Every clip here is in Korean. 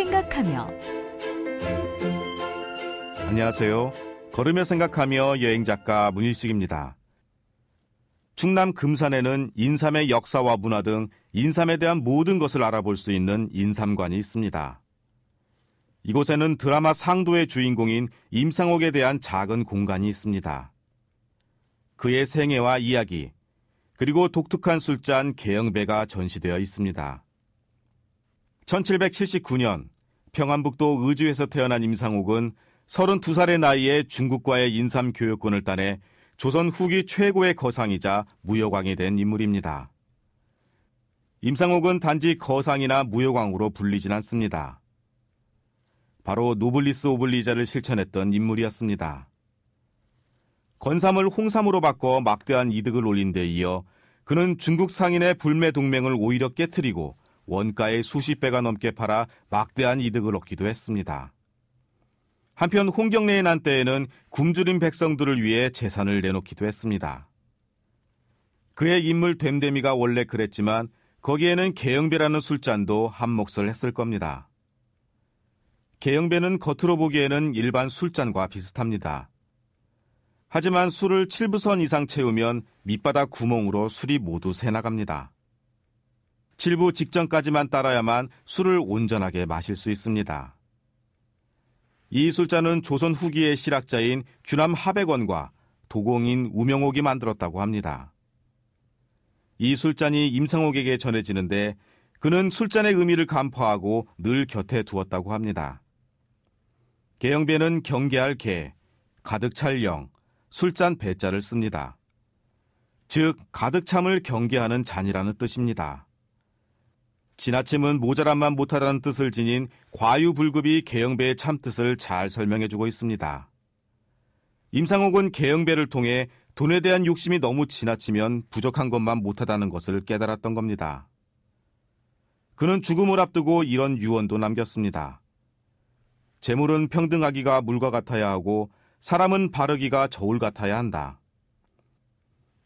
생각하며 안녕하세요. 걸으며 생각하며 여행 작가 문일식입니다. 충남 금산에는 인삼의 역사와 문화 등 인삼에 대한 모든 것을 알아볼 수 있는 인삼관이 있습니다. 이곳에는 드라마 상도의 주인공인 임상옥에 대한 작은 공간이 있습니다. 그의 생애와 이야기, 그리고 독특한 술잔 개영배가 전시되어 있습니다. 1779년 평안북도 의주에서 태어난 임상옥은 32살의 나이에 중국과의 인삼 교역권을 따내 조선 후기 최고의 거상이자 무역왕이된 인물입니다. 임상옥은 단지 거상이나 무역왕으로 불리진 않습니다. 바로 노블리스 오블리자를 실천했던 인물이었습니다. 건삼을 홍삼으로 바꿔 막대한 이득을 올린 데 이어 그는 중국 상인의 불매 동맹을 오히려 깨뜨리고 원가의 수십 배가 넘게 팔아 막대한 이득을 얻기도 했습니다. 한편 홍경래의 난 때에는 굶주린 백성들을 위해 재산을 내놓기도 했습니다. 그의 인물 됨됨이가 원래 그랬지만 거기에는 개영배라는 술잔도 한몫을 했을 겁니다. 개영배는 겉으로 보기에는 일반 술잔과 비슷합니다. 하지만 술을 7부선 이상 채우면 밑바닥 구멍으로 술이 모두 새나갑니다. 질부 직전까지만 따라야만 술을 온전하게 마실 수 있습니다. 이 술잔은 조선 후기의 실학자인 규남 하백원과 도공인 우명옥이 만들었다고 합니다. 이 술잔이 임상옥에게 전해지는데 그는 술잔의 의미를 간파하고 늘 곁에 두었다고 합니다. 개영배는 경계할 개, 가득 찰 영, 술잔 배자를 씁니다. 즉, 가득 참을 경계하는 잔이라는 뜻입니다. 지나침은 모자란만 못하다는 뜻을 지닌 과유불급이 개영배의 참뜻을 잘 설명해주고 있습니다. 임상옥은 개영배를 통해 돈에 대한 욕심이 너무 지나치면 부족한 것만 못하다는 것을 깨달았던 겁니다. 그는 죽음을 앞두고 이런 유언도 남겼습니다. 재물은 평등하기가 물과 같아야 하고 사람은 바르기가 저울 같아야 한다.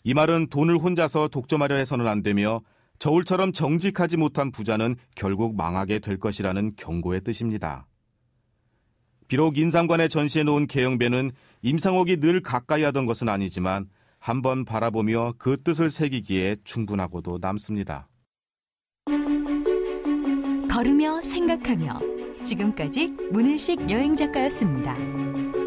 이 말은 돈을 혼자서 독점하려 해서는 안 되며 저울처럼 정직하지 못한 부자는 결국 망하게 될 것이라는 경고의 뜻입니다. 비록 인상관에 전시해 놓은 개영배는 임상옥이 늘 가까이 하던 것은 아니지만 한 번 바라보며 그 뜻을 새기기에 충분하고도 남습니다. 걸으며 생각하며 지금까지 문일식 여행작가였습니다.